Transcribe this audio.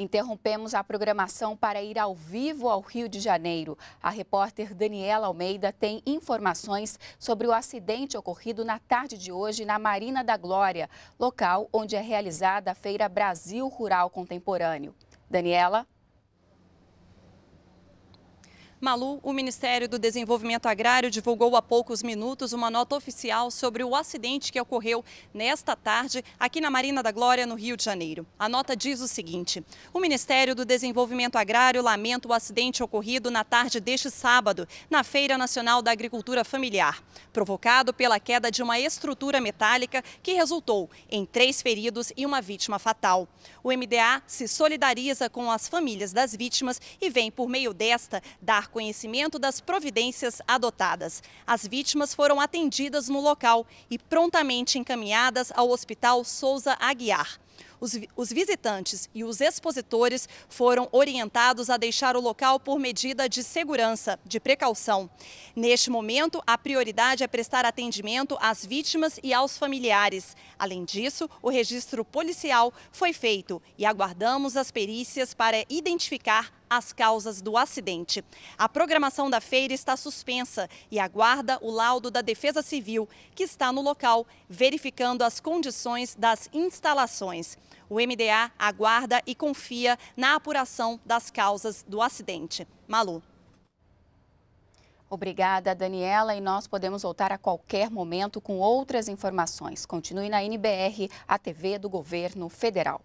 Interrompemos a programação para ir ao vivo ao Rio de Janeiro. A repórter Daniela Almeida tem informações sobre o acidente ocorrido na tarde de hoje na Marina da Glória, local onde é realizada a Feira Brasil Rural Contemporâneo. Daniela? Malu, o Ministério do Desenvolvimento Agrário divulgou há poucos minutos uma nota oficial sobre o acidente que ocorreu nesta tarde aqui na Marina da Glória, no Rio de Janeiro. A nota diz o seguinte: O Ministério do Desenvolvimento Agrário lamenta o acidente ocorrido na tarde deste sábado, na Feira Nacional da Agricultura Familiar, provocado pela queda de uma estrutura metálica que resultou em três feridos e uma vítima fatal. O MDA se solidariza com as famílias das vítimas e vem, por meio desta, dar conhecimento das providências adotadas. As vítimas foram atendidas no local e prontamente encaminhadas ao Hospital Souza Aguiar. Os, os visitantes e os expositores foram orientados a deixar o local por medida de segurança, de precaução. Neste momento, a prioridade é prestar atendimento às vítimas e aos familiares. Além disso, o registro policial foi feito e aguardamos as perícias para identificar as causas do acidente. A programação da feira está suspensa e aguarda o laudo da Defesa Civil, que está no local verificando as condições das instalações o MDA aguarda e confia na apuração das causas do acidente. Malu. Obrigada, Daniela. E nós podemos voltar a qualquer momento com outras informações. Continue na NBR, a TV do Governo Federal.